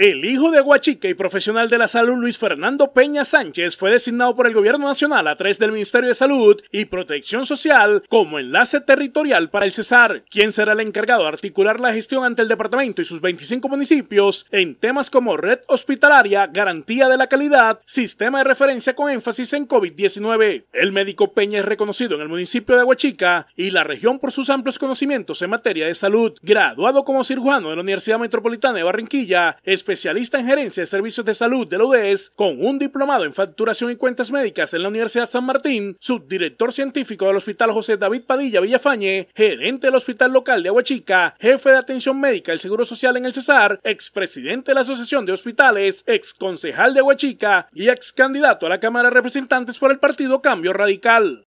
El hijo de Huachica y profesional de la salud Luis Fernando Peña Sánchez fue designado por el Gobierno Nacional a través del Ministerio de Salud y Protección Social como enlace territorial para el Cesar, quien será el encargado de articular la gestión ante el departamento y sus 25 municipios en temas como red hospitalaria, garantía de la calidad, sistema de referencia con énfasis en COVID-19. El médico Peña es reconocido en el municipio de Huachica y la región por sus amplios conocimientos en materia de salud. Graduado como cirujano de la Universidad Metropolitana de Barranquilla, es especialista en gerencia de servicios de salud de la UDES, con un diplomado en facturación y cuentas médicas en la Universidad San Martín, subdirector científico del Hospital José David Padilla Villafañe, gerente del Hospital Local de Aguachica, jefe de atención médica del Seguro Social en el Cesar, expresidente de la Asociación de Hospitales, exconcejal de Aguachica y ex candidato a la Cámara de Representantes por el partido Cambio Radical.